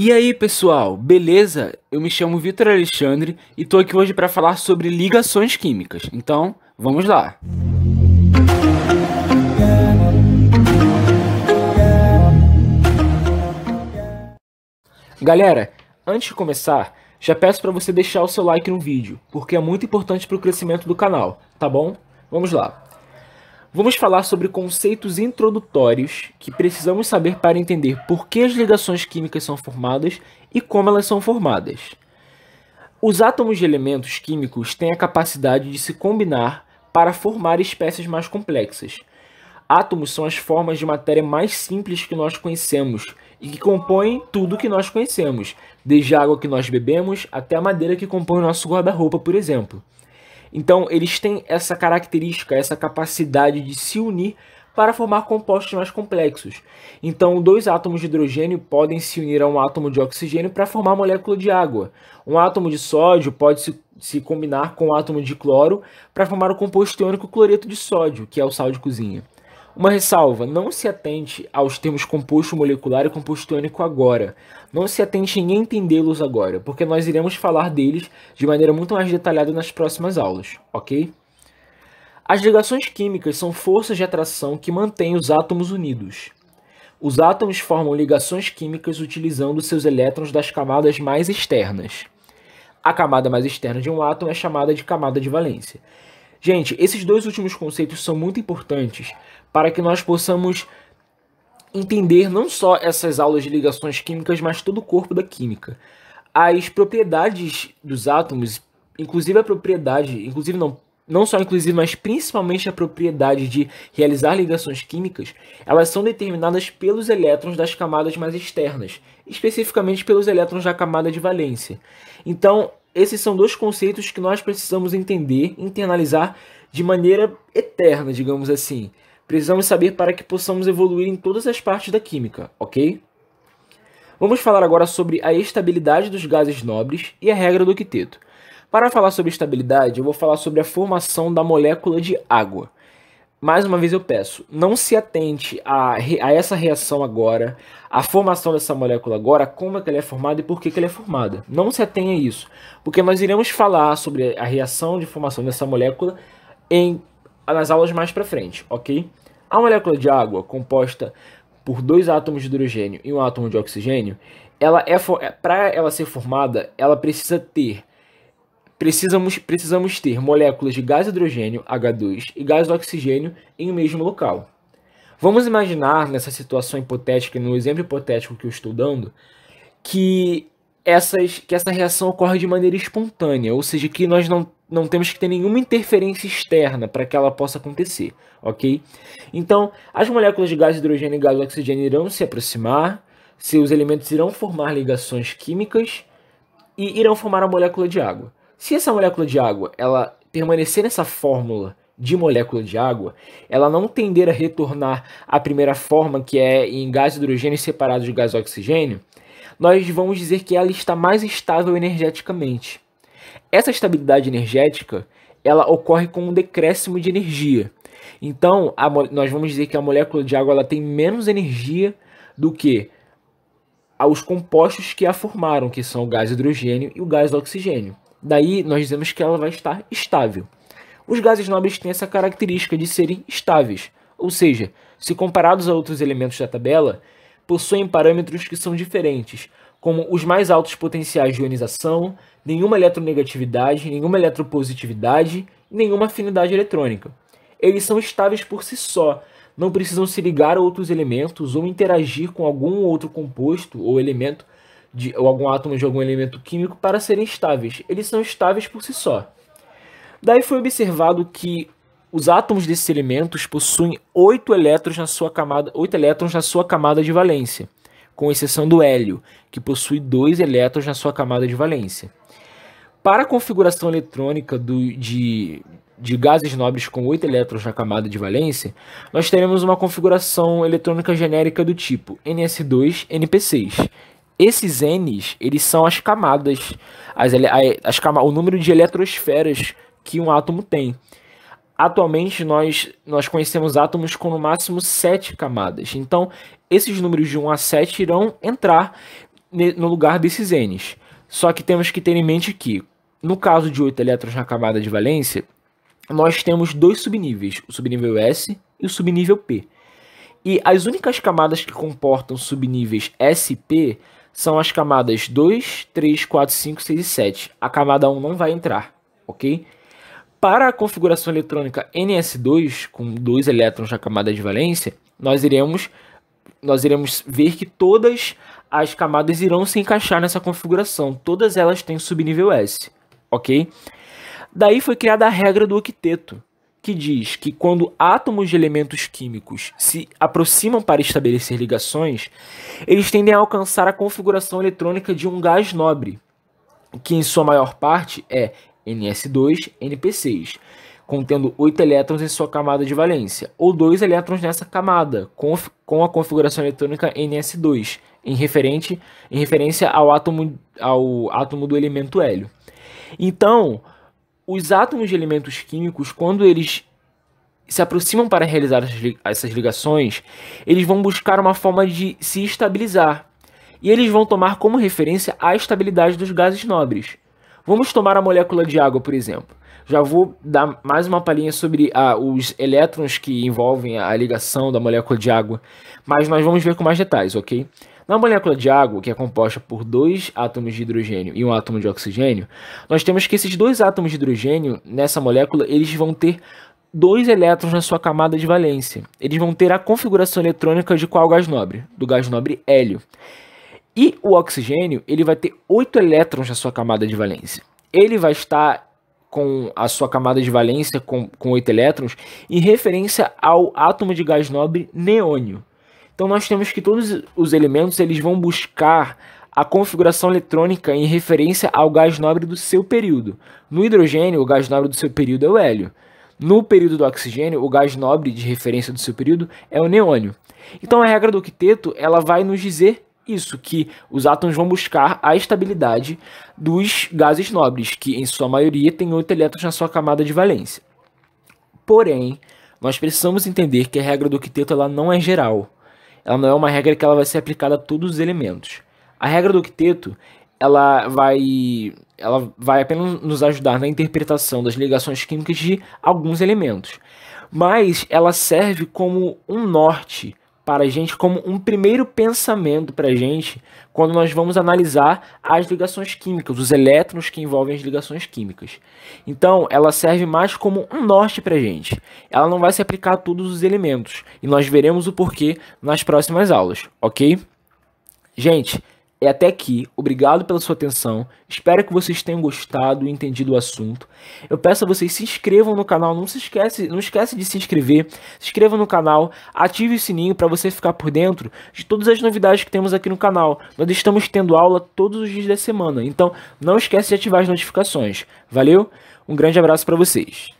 E aí, pessoal, beleza? Eu me chamo Vitor Alexandre e tô aqui hoje para falar sobre ligações químicas. Então, vamos lá. Galera, antes de começar, já peço para você deixar o seu like no vídeo, porque é muito importante para o crescimento do canal, tá bom? Vamos lá. Vamos falar sobre conceitos introdutórios que precisamos saber para entender por que as ligações químicas são formadas e como elas são formadas. Os átomos de elementos químicos têm a capacidade de se combinar para formar espécies mais complexas. Átomos são as formas de matéria mais simples que nós conhecemos e que compõem tudo que nós conhecemos, desde a água que nós bebemos até a madeira que compõe o nosso guarda-roupa, por exemplo. Então, eles têm essa característica, essa capacidade de se unir para formar compostos mais complexos. Então, dois átomos de hidrogênio podem se unir a um átomo de oxigênio para formar a molécula de água. Um átomo de sódio pode se, se combinar com um átomo de cloro para formar o composto iônico cloreto de sódio, que é o sal de cozinha. Uma ressalva: não se atente aos termos composto molecular e composto iônico agora. Não se atente em entendê-los agora, porque nós iremos falar deles de maneira muito mais detalhada nas próximas aulas, ok? As ligações químicas são forças de atração que mantêm os átomos unidos. Os átomos formam ligações químicas utilizando seus elétrons das camadas mais externas. A camada mais externa de um átomo é chamada de camada de valência. Gente, esses dois últimos conceitos são muito importantes para que nós possamos entender não só essas aulas de ligações químicas, mas todo o corpo da química. As propriedades dos átomos, inclusive a propriedade, inclusive não, não só inclusive, mas principalmente a propriedade de realizar ligações químicas, elas são determinadas pelos elétrons das camadas mais externas, especificamente pelos elétrons da camada de valência. Então, esses são dois conceitos que nós precisamos entender, internalizar de maneira eterna, digamos assim. Precisamos saber para que possamos evoluir em todas as partes da química, ok? Vamos falar agora sobre a estabilidade dos gases nobres e a regra do octeto. Para falar sobre estabilidade, eu vou falar sobre a formação da molécula de água mais uma vez eu peço, não se atente a, a essa reação agora, a formação dessa molécula agora, como é que ela é formada e por que, que ela é formada. Não se atenha a isso, porque nós iremos falar sobre a reação de formação dessa molécula em, nas aulas mais para frente, ok? A molécula de água, composta por dois átomos de hidrogênio e um átomo de oxigênio, ela é, é para ela ser formada, ela precisa ter Precisamos, precisamos ter moléculas de gás hidrogênio, H2, e gás oxigênio em o mesmo local. Vamos imaginar, nessa situação hipotética, no exemplo hipotético que eu estou dando, que, essas, que essa reação ocorre de maneira espontânea, ou seja, que nós não, não temos que ter nenhuma interferência externa para que ela possa acontecer, ok? Então, as moléculas de gás hidrogênio e gás oxigênio irão se aproximar, seus elementos irão formar ligações químicas e irão formar a molécula de água. Se essa molécula de água ela permanecer nessa fórmula de molécula de água, ela não tender a retornar à primeira forma, que é em gás hidrogênio separado de gás oxigênio, nós vamos dizer que ela está mais estável energeticamente. Essa estabilidade energética ela ocorre com um decréscimo de energia. Então, a, nós vamos dizer que a molécula de água ela tem menos energia do que os compostos que a formaram, que são o gás hidrogênio e o gás oxigênio. Daí nós dizemos que ela vai estar estável. Os gases nobres têm essa característica de serem estáveis, ou seja, se comparados a outros elementos da tabela, possuem parâmetros que são diferentes, como os mais altos potenciais de ionização, nenhuma eletronegatividade, nenhuma eletropositividade e nenhuma afinidade eletrônica. Eles são estáveis por si só, não precisam se ligar a outros elementos ou interagir com algum outro composto ou elemento de ou algum átomo de algum elemento químico para serem estáveis. Eles são estáveis por si só. Daí foi observado que os átomos desses elementos possuem oito elétrons na sua camada, 8 elétrons na sua camada de valência, com exceção do hélio, que possui dois elétrons na sua camada de valência. Para a configuração eletrônica do, de, de gases nobres com 8 elétrons na camada de valência, nós teremos uma configuração eletrônica genérica do tipo NS2-NP6, esses Ns, eles são as camadas, as, as, o número de eletrosferas que um átomo tem. Atualmente, nós, nós conhecemos átomos com no máximo sete camadas. Então, esses números de 1 a 7 irão entrar no lugar desses Ns. Só que temos que ter em mente que, no caso de 8 elétrons na camada de valência, nós temos dois subníveis, o subnível S e o subnível P. E as únicas camadas que comportam subníveis S e P são as camadas 2, 3, 4, 5, 6 e 7. A camada 1 não vai entrar, ok? Para a configuração eletrônica NS2, com dois elétrons na camada de valência, nós iremos, nós iremos ver que todas as camadas irão se encaixar nessa configuração. Todas elas têm subnível S, ok? Daí foi criada a regra do octeto, que diz que quando átomos de elementos químicos se aproximam para estabelecer ligações, eles tendem a alcançar a configuração eletrônica de um gás nobre, que em sua maior parte é NS2-NP6, contendo 8 elétrons em sua camada de valência, ou 2 elétrons nessa camada, com a configuração eletrônica NS2, em, referente, em referência ao átomo, ao átomo do elemento hélio. Então, os átomos de elementos químicos, quando eles se aproximam para realizar essas ligações, eles vão buscar uma forma de se estabilizar. E eles vão tomar como referência a estabilidade dos gases nobres. Vamos tomar a molécula de água, por exemplo. Já vou dar mais uma palhinha sobre ah, os elétrons que envolvem a ligação da molécula de água, mas nós vamos ver com mais detalhes, ok? Na molécula de água, que é composta por dois átomos de hidrogênio e um átomo de oxigênio, nós temos que esses dois átomos de hidrogênio nessa molécula eles vão ter dois elétrons na sua camada de valência. Eles vão ter a configuração eletrônica de qual gás nobre? Do gás nobre hélio. E o oxigênio, ele vai ter oito elétrons na sua camada de valência. Ele vai estar com a sua camada de valência com, oito elétrons em referência ao átomo de gás nobre neônio. Então nós temos que todos os elementos eles vão buscar a configuração eletrônica em referência ao gás nobre do seu período. No hidrogênio, o gás nobre do seu período é o hélio. No período do oxigênio, o gás nobre de referência do seu período é o neônio. Então a regra do octeto ela vai nos dizer isso, que os átomos vão buscar a estabilidade dos gases nobres, que em sua maioria têm oito elétrons na sua camada de valência. Porém, nós precisamos entender que a regra do octeto ela não é geral ela não é uma regra que ela vai ser aplicada a todos os elementos. A regra do octeto, ela vai, ela vai apenas nos ajudar na interpretação das ligações químicas de alguns elementos, mas ela serve como um norte para a gente como um primeiro pensamento para a gente quando nós vamos analisar as ligações químicas, os elétrons que envolvem as ligações químicas. Então, ela serve mais como um norte para a gente. Ela não vai se aplicar a todos os elementos e nós veremos o porquê nas próximas aulas, ok? Gente, é até aqui, obrigado pela sua atenção, espero que vocês tenham gostado e entendido o assunto. Eu peço a vocês se inscrevam no canal, não se esquece, não esquece de se inscrever, se inscreva no canal, ative o sininho para você ficar por dentro de todas as novidades que temos aqui no canal. Nós estamos tendo aula todos os dias da semana, então não esquece de ativar as notificações. Valeu? Um grande abraço para vocês.